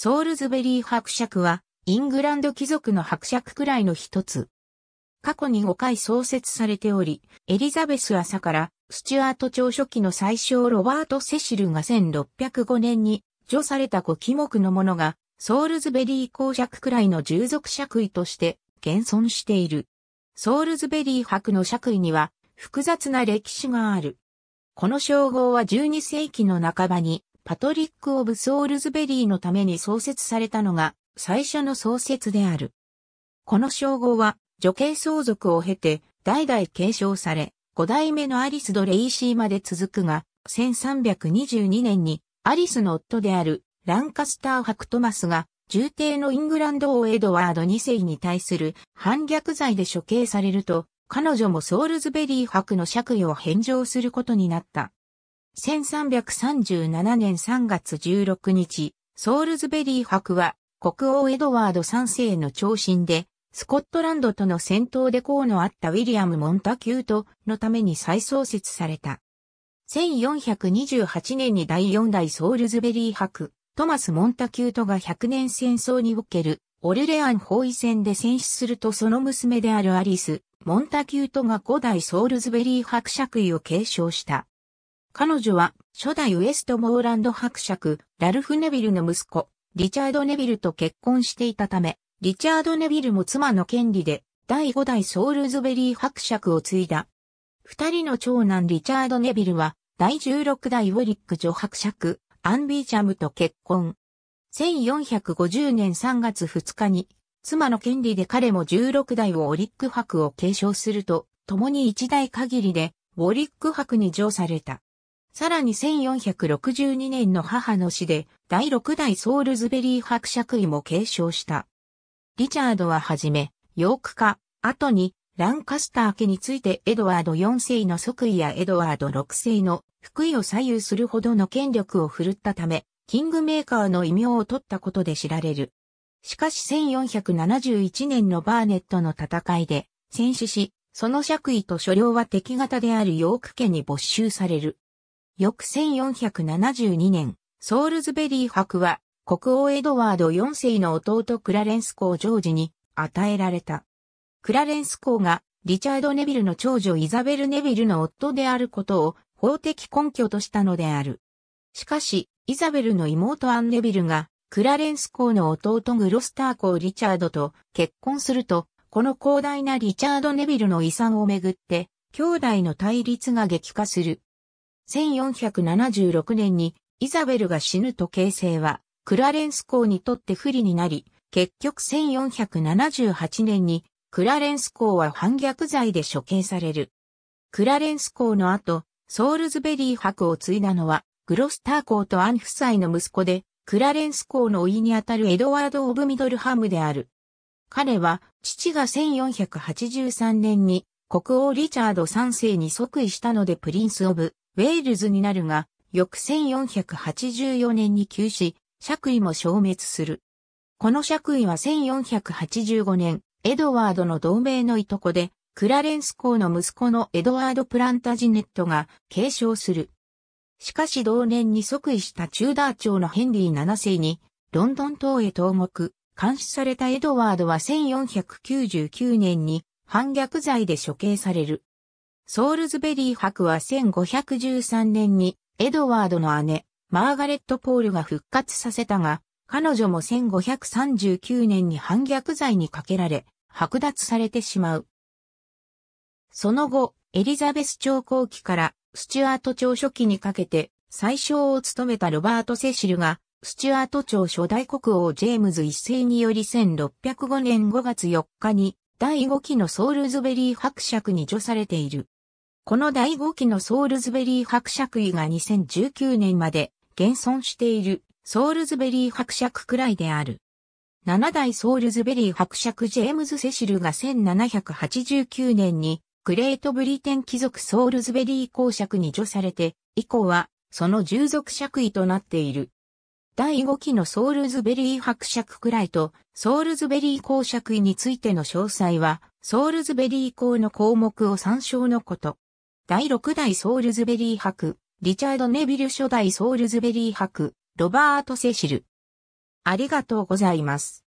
ソールズベリー伯爵は、イングランド貴族の伯爵くらいの一つ。過去に5回創設されており、エリザベス朝からスチュアート朝初期の最小ロバート・セシルが1605年に除された5記目のものがソールズベリー公爵くらいの従属爵位として現存している。ソールズベリー伯の爵位には複雑な歴史がある。この称号は12世紀の半ばにパトリック・オブ・ソールズベリーのために創設されたのが最初の創設である。この称号は女系相続を経て代々継承され、5代目のアリス・ド・レイシーまで続くが、1322年にアリスの夫であるランカスター・ハクトマスが重帝のイングランド王エドワード2世に対する反逆罪で処刑されると、彼女もソールズベリー博の爵位を返上することになった。1337年3月16日、ソールズベリー博は国王エドワード3世の長身で、スコットランドとの戦闘で功のあったウィリアム・モンタキュートのために再創設された。1428年に第4代ソールズベリー博、トマス・モンタキュートが100年戦争におけるオルレアン包囲戦で戦死するとその娘であるアリス、モンタキュートが5代ソールズベリー伯爵位を継承した。彼女は初代ウエストモーランド伯爵、ラルフ・ネビルの息子、リチャード・ネビルと結婚していたため、リチャード・ネビルも妻の権利で、第5代ソールズベリー伯爵を継いだ。二人の長男リチャード・ネビルは、第16代ウォリック女伯爵、アンビーチャムと結婚。1450年3月2日に、妻の権利で彼も16代ウォリック伯を継承すると、共に一代限りで、ウォリック伯に上された。さらに1462年の母の死で、第6代ソールズベリー伯爵位も継承した。リチャードははじめ、ヨーク家、後に、ランカスター家についてエドワード4世の即位やエドワード6世の福位を左右するほどの権力を振るったため、キングメーカーの異名を取ったことで知られる。しかし1471年のバーネットの戦いで戦死し、その爵位と所領は敵方であるヨーク家に没収される。翌1472年、ソールズベリー博は、国王エドワード4世の弟クラレンス公ジョージに与えられた。クラレンス公がリチャード・ネビルの長女イザベル・ネビルの夫であることを法的根拠としたのである。しかし、イザベルの妹アン・ネビルがクラレンス公の弟グロスター公リチャードと結婚すると、この広大なリチャード・ネビルの遺産をめぐって、兄弟の対立が激化する。1476年にイザベルが死ぬと形成はクラレンス公にとって不利になり、結局1478年にクラレンス公は反逆罪で処刑される。クラレンス公の後、ソールズベリー博を継いだのは、グロスター公とアン夫妻の息子で、クラレンス公のいにあたるエドワード・オブ・ミドルハムである。彼は、父が1483年に、国王リチャード3世に即位したのでプリンス・オブ、ウェールズになるが、翌1484年に急死、爵位も消滅する。この爵位は1485年、エドワードの同盟のいとこで、クラレンス公の息子のエドワード・プランタジネットが継承する。しかし同年に即位したチューダー朝のヘンリー7世に、ロンドン島へ投獄、監視されたエドワードは1499年に反逆罪で処刑される。ソールズベリー博は1513年にエドワードの姉、マーガレット・ポールが復活させたが、彼女も1539年に反逆罪にかけられ、剥奪されてしまう。その後、エリザベス朝後期からスチュアート朝初期にかけて最小を務めたロバート・セシルが、スチュアート朝初代国王ジェームズ一世により1605年5月4日に第5期のソールズベリー伯爵に除されている。この第5期のソールズベリー伯爵位が2019年まで現存しているソールズベリー伯爵くらいである。7代ソールズベリー伯爵ジェームズ・セシルが1789年にグレートブリテン貴族ソールズベリー公爵に除されて、以降はその従属爵位となっている。第5期のソールズベリー伯爵くらいとソールズベリー公爵位についての詳細はソールズベリー公の項目を参照のこと。第6代ソールズベリー博、リチャード・ネビル初代ソールズベリー博、ロバート・セシル。ありがとうございます。